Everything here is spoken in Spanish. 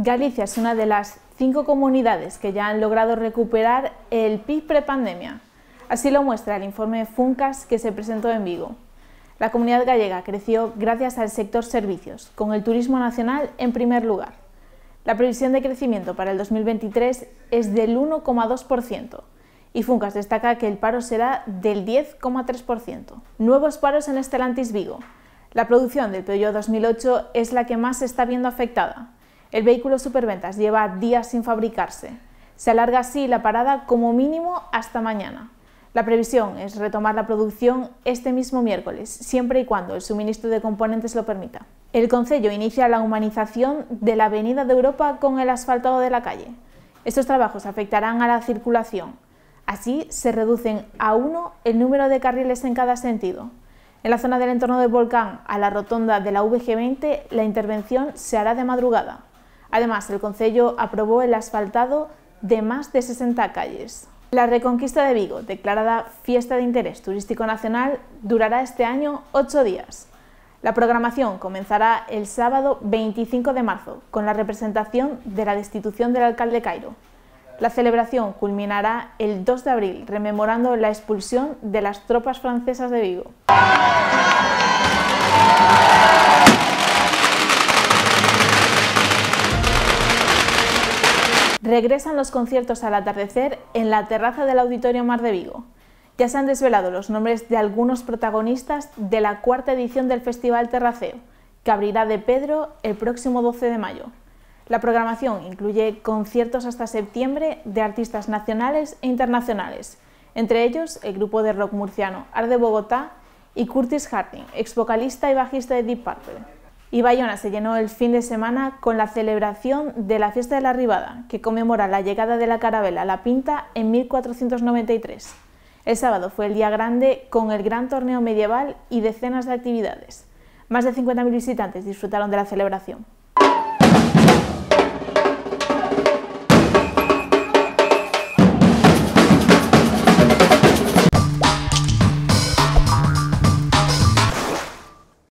Galicia es una de las cinco comunidades que ya han logrado recuperar el PIB prepandemia. Así lo muestra el informe Funcas que se presentó en Vigo. La comunidad gallega creció gracias al sector servicios, con el turismo nacional en primer lugar. La previsión de crecimiento para el 2023 es del 1,2% y Funcas destaca que el paro será del 10,3%. Nuevos paros en Estelantis Vigo. La producción del Peugeot 2008 es la que más se está viendo afectada, el vehículo superventas lleva días sin fabricarse. Se alarga así la parada como mínimo hasta mañana. La previsión es retomar la producción este mismo miércoles, siempre y cuando el suministro de componentes lo permita. El Concello inicia la humanización de la Avenida de Europa con el asfaltado de la calle. Estos trabajos afectarán a la circulación. Así se reducen a uno el número de carriles en cada sentido. En la zona del entorno del volcán a la rotonda de la VG20 la intervención se hará de madrugada. Además, el Concello aprobó el asfaltado de más de 60 calles. La Reconquista de Vigo, declarada Fiesta de Interés Turístico Nacional, durará este año ocho días. La programación comenzará el sábado 25 de marzo con la representación de la destitución del alcalde Cairo. La celebración culminará el 2 de abril rememorando la expulsión de las tropas francesas de Vigo. Regresan los conciertos al atardecer en la terraza del Auditorio Mar de Vigo. Ya se han desvelado los nombres de algunos protagonistas de la cuarta edición del Festival Terraceo, que abrirá de Pedro el próximo 12 de mayo. La programación incluye conciertos hasta septiembre de artistas nacionales e internacionales, entre ellos el grupo de rock murciano Arde Bogotá y Curtis Harting, ex vocalista y bajista de Deep Purple. Y Bayona se llenó el fin de semana con la celebración de la Fiesta de la Ribada, que conmemora la llegada de la carabela a La Pinta en 1493. El sábado fue el día grande con el gran torneo medieval y decenas de actividades. Más de 50.000 visitantes disfrutaron de la celebración.